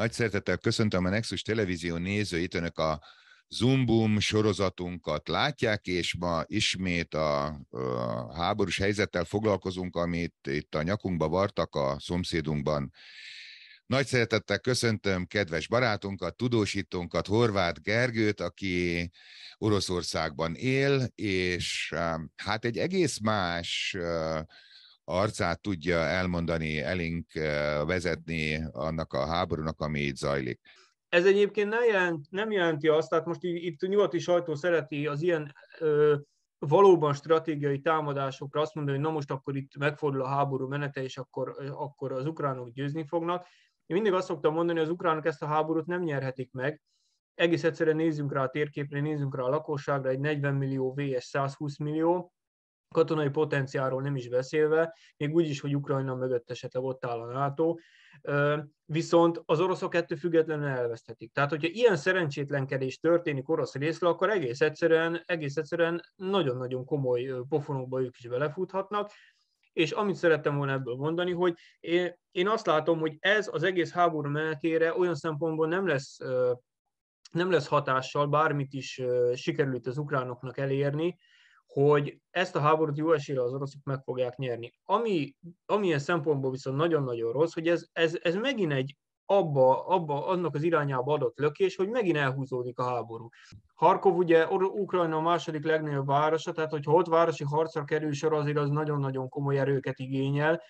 Nagy szeretettel köszöntöm a Nexus Televízió nézőit, önök a Zoom sorozatunkat látják, és ma ismét a, a háborús helyzettel foglalkozunk, amit itt a nyakunkba vartak a szomszédunkban. Nagy szeretettel köszöntöm kedves barátunkat, tudósítónkat, Horváth Gergőt, aki Oroszországban él, és hát egy egész más arcát tudja elmondani, elénk eh, vezetni annak a háborúnak, ami itt zajlik. Ez egyébként nem, jelent, nem jelenti azt, tehát most így, itt a nyugati sajtó szereti az ilyen ö, valóban stratégiai támadásokra azt mondani, hogy na most akkor itt megfordul a háború menete, és akkor, akkor az ukránok győzni fognak. Én mindig azt szoktam mondani, hogy az ukránok ezt a háborút nem nyerhetik meg. Egész egyszerűen nézzünk rá a térképre, nézzünk rá a lakosságra, egy 40 millió VS 120 millió, katonai potenciáról nem is beszélve, még úgy is, hogy Ukrajna mögött esetleg ott áll a NATO, viszont az oroszok ettől függetlenül elveszthetik. Tehát, hogyha ilyen szerencsétlenkedés történik orosz részre, akkor egész egyszerűen, egész egyszerűen nagyon-nagyon komoly pofonokba ők is belefuthatnak, és amit szerettem volna ebből mondani, hogy én azt látom, hogy ez az egész háború menetére olyan szempontból nem lesz, nem lesz hatással, bármit is sikerült az ukránoknak elérni, hogy ezt a háborút jó esélye az oroszok meg fogják nyerni. Ami, amilyen szempontból viszont nagyon-nagyon rossz, hogy ez, ez, ez megint egy abba, abba, annak az irányába adott lökés, hogy megint elhúzódik a háború. Harkov ugye Ukrajna a második legnagyobb városa, tehát hogyha ott városi harcra kerül sor, azért az nagyon-nagyon komoly erőket igényel,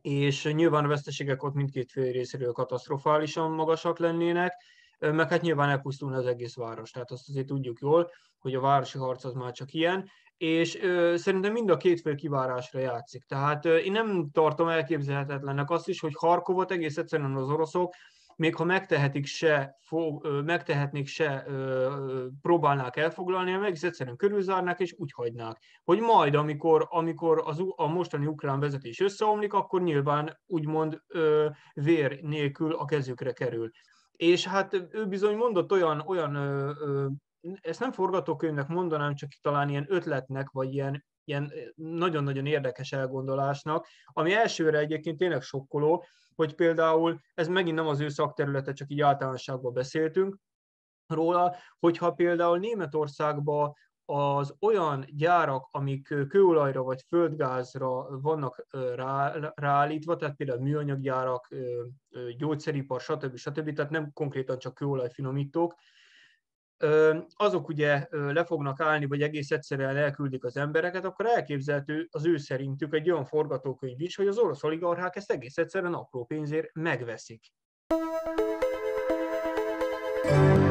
és nyilván a veszteségek ott mindkét fél részéről katasztrofálisan magasak lennének, meg hát nyilván elpusztulna az egész város, tehát azt azért tudjuk jól, hogy a városi harc az már csak ilyen, és ö, szerintem mind a két fél kivárásra játszik. Tehát ö, én nem tartom elképzelhetetlennek azt is, hogy Harkovot egész egyszerűen az oroszok, még ha megtehetik se, fo, ö, megtehetnék se, ö, ö, próbálnák elfoglalni, meg egész egyszerűen körülzárnák és úgy hagynák. Hogy majd, amikor, amikor az, a mostani ukrán vezetés összeomlik, akkor nyilván úgymond ö, vér nélkül a kezükre kerül. És hát ő bizony mondott olyan, olyan ö, ö, ezt nem forgatókönyvnek mondanám, csak talán ilyen ötletnek, vagy ilyen, ilyen nagyon-nagyon érdekes elgondolásnak, ami elsőre egyébként tényleg sokkoló, hogy például, ez megint nem az ő szakterülete, csak így általánosságban beszéltünk róla, hogyha például Németországba az olyan gyárak, amik kőolajra vagy földgázra vannak rá, ráállítva, tehát például műanyaggyárak, gyógyszeripar, stb. stb., tehát nem konkrétan csak kőolajfinomítók, azok ugye le fognak állni, vagy egész egyszerűen elküldik az embereket, akkor elképzelhető az ő szerintük egy olyan forgatókönyv is, hogy az orosz oligarchák ezt egész egyszerűen apró pénzért megveszik. thank you